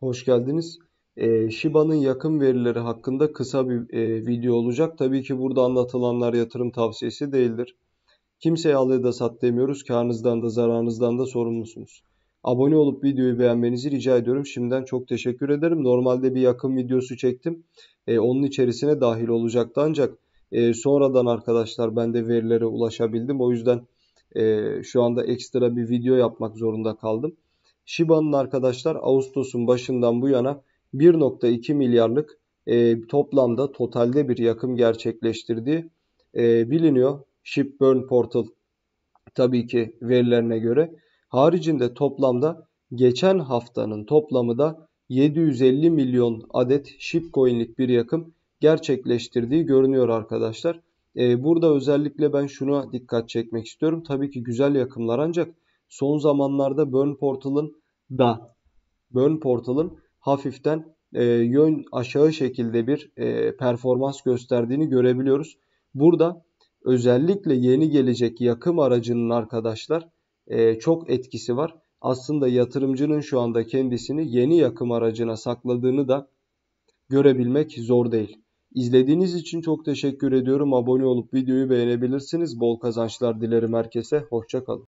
Hoş geldiniz. Ee, Shiba'nın yakın verileri hakkında kısa bir e, video olacak. Tabii ki burada anlatılanlar yatırım tavsiyesi değildir. Kimseye al ya da sat demiyoruz. Karnınızdan da zararınızdan da sorumlusunuz. Abone olup videoyu beğenmenizi rica ediyorum. Şimdiden çok teşekkür ederim. Normalde bir yakın videosu çektim. Ee, onun içerisine dahil olacaktı ancak e, sonradan arkadaşlar ben de verilere ulaşabildim. O yüzden e, şu anda ekstra bir video yapmak zorunda kaldım. Shiba'nın arkadaşlar Ağustos'un başından bu yana 1.2 milyarlık e, toplamda totalde bir yakım gerçekleştirdiği e, biliniyor. Shipburn Portal tabii ki verilerine göre. Haricinde toplamda geçen haftanın toplamı da 750 milyon adet shipcoin'lik bir yakım gerçekleştirdiği görünüyor arkadaşlar. E, burada özellikle ben şuna dikkat çekmek istiyorum. Tabii ki güzel yakımlar ancak son zamanlarda Burn Portal'ın da Burn Portal'ın hafiften e, yön aşağı şekilde bir e, performans gösterdiğini görebiliyoruz. Burada özellikle yeni gelecek yakım aracının arkadaşlar e, çok etkisi var. Aslında yatırımcının şu anda kendisini yeni yakım aracına sakladığını da görebilmek zor değil. İzlediğiniz için çok teşekkür ediyorum. Abone olup videoyu beğenebilirsiniz. Bol kazançlar dilerim herkese. Hoşçakalın.